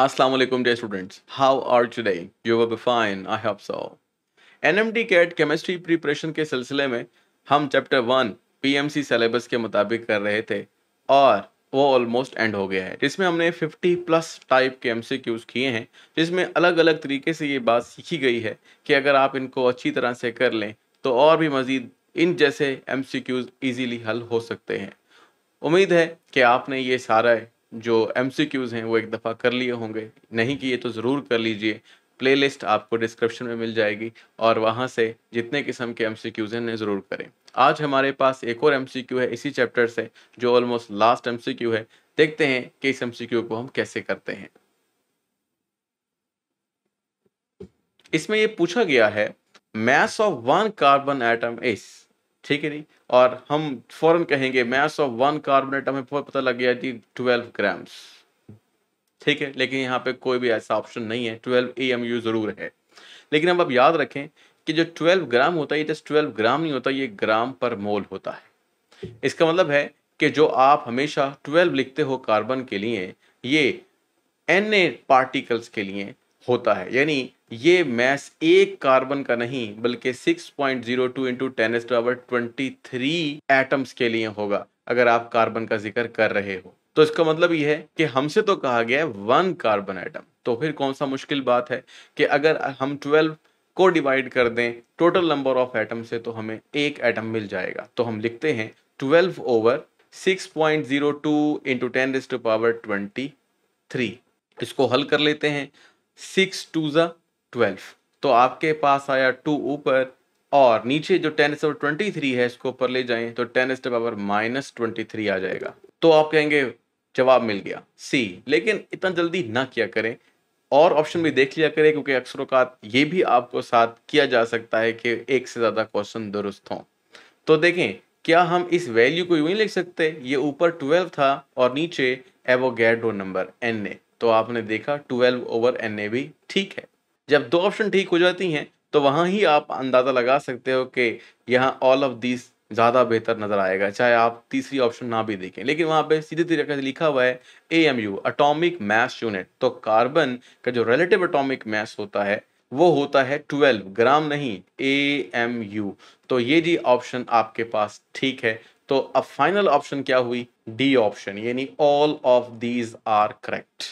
अस्सलाम वालेकुम dear students. How are today you will be fine I hope so NMT CAT chemistry preparation के सिलसिले में हम चैप्टर वन पीएमसी सिलेबस के मुताबिक कर रहे थे और वो ऑलमोस्ट एंड हो गया है जिसमें हमने 50 प्लस टाइप के एम किए हैं जिसमें अलग अलग तरीके से ये बात सीखी गई है कि अगर आप इनको अच्छी तरह से कर लें तो और भी मज़ीद इन जैसे एम सी इजीली हल हो सकते हैं उम्मीद है कि आपने ये सारा जो एम हैं वो एक दफ़ा कर लिए होंगे नहीं किए तो ज़रूर कर लीजिए प्लेलिस्ट आपको डिस्क्रिप्शन में मिल जाएगी और वहाँ से जितने किस्म के एम हैं ने ज़रूर करें आज हमारे पास एक और एम है इसी चैप्टर से जो ऑलमोस्ट लास्ट एम है देखते हैं कि इस एम को हम कैसे करते हैं इसमें ये पूछा गया है mass of one carbon atom is ठीक है नहीं और हम फौरन कहेंगे मैस ऑफ वन कार्बोनेट हमें पता लग गया जी ट्वेल्व ग्राम्स ठीक है लेकिन यहाँ पे कोई भी ऐसा ऑप्शन नहीं है ट्वेल्व ए एम यू ज़रूर है लेकिन अब आप याद रखें कि जो ट्वेल्व ग्राम होता है ये जस्ट ट्वेल्व ग्राम नहीं होता ये ग्राम पर मोल होता है इसका मतलब है कि जो आप हमेशा ट्वेल्व लिखते हो कार्बन के लिए ये एन पार्टिकल्स के लिए होता है यानी ये मैस एक कार्बन का नहीं बल्कि 6.02 point zero two into ten is twenty three atoms के लिए होगा अगर आप कार्बन का जिक्र कर रहे हो तो इसका मतलब यह है कि हमसे तो कहा गया है वन कार्बन एटम तो फिर कौन सा मुश्किल बात है कि अगर हम ट्वेल्व को डिवाइड कर दें टोटल नंबर ऑफ एटम से तो हमें एक एटम मिल जाएगा तो हम लिखते हैं twelve over six point zero two into ten is to power twenty three इसको हल कर लेते हैं सिक्स टू ज़ा ट्वेल्व तो आपके पास आया टू ऊपर और नीचे जो टेन एस ट्वेंटी थ्री है इसको ऊपर ले जाएं तो ten is power minus twenty three आ जाएगा तो आप कहेंगे जवाब मिल गया सी लेकिन इतना जल्दी ना किया करें और ऑप्शन भी देख लिया करें क्योंकि अक्सर का ये भी आपको साथ किया जा सकता है कि एक से ज़्यादा क्वेश्चन दुरुस्त हों तो देखें क्या हम इस वैल्यू को यू ही लिख सकते ये ऊपर ट्वेल्व था और नीचे एवोगैड्रो नंबर एन ए तो आपने देखा ट्वेल्व ओवर एन ए भी ठीक है जब दो ऑप्शन ठीक हो जाती हैं तो वहाँ ही आप अंदाज़ा लगा सकते हो कि यहाँ ऑल ऑफ दिस ज़्यादा बेहतर नज़र आएगा चाहे आप तीसरी ऑप्शन ना भी देखें लेकिन वहाँ पे सीधे तरीके से लिखा हुआ है A M U atomic mass unit तो कार्बन का जो रिलेटिव अटोमिक मैस होता है वो होता है ट्वेल्व ग्राम नहीं ए एम यू तो ये जी ऑप्शन आपके पास ठीक है तो अब फाइनल ऑप्शन क्या हुई डी ऑप्शन यानी all of these are correct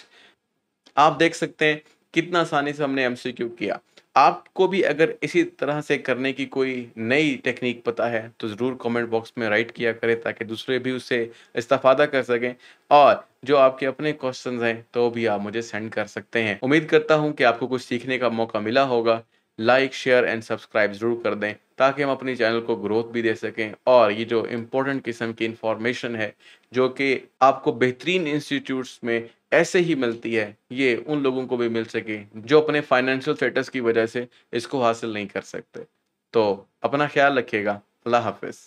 आप देख सकते हैं कितना आसानी से हमने एमसीक्यू किया आपको भी अगर इसी तरह से करने की कोई नई टेक्निक पता है तो ज़रूर कमेंट बॉक्स में राइट किया करें ताकि दूसरे भी उससे इस्तादा कर सकें और जो आपके अपने क्वेश्चन हैं तो भी आप मुझे सेंड कर सकते हैं उम्मीद करता हूँ कि आपको कुछ सीखने का मौका मिला होगा लाइक शेयर एंड सब्सक्राइब ज़रूर कर दें ताकि हम अपने चैनल को ग्रोथ भी दे सकें और ये जो इम्पोर्टेंट किस्म की इंफॉर्मेशन है जो कि आपको बेहतरीन इंस्टीट्यूट्स में ऐसे ही मिलती है ये उन लोगों को भी मिल सके जो अपने फाइनेंशियल स्टेटस की वजह से इसको हासिल नहीं कर सकते तो अपना ख्याल रखिएगा अल्लाह हाफिज़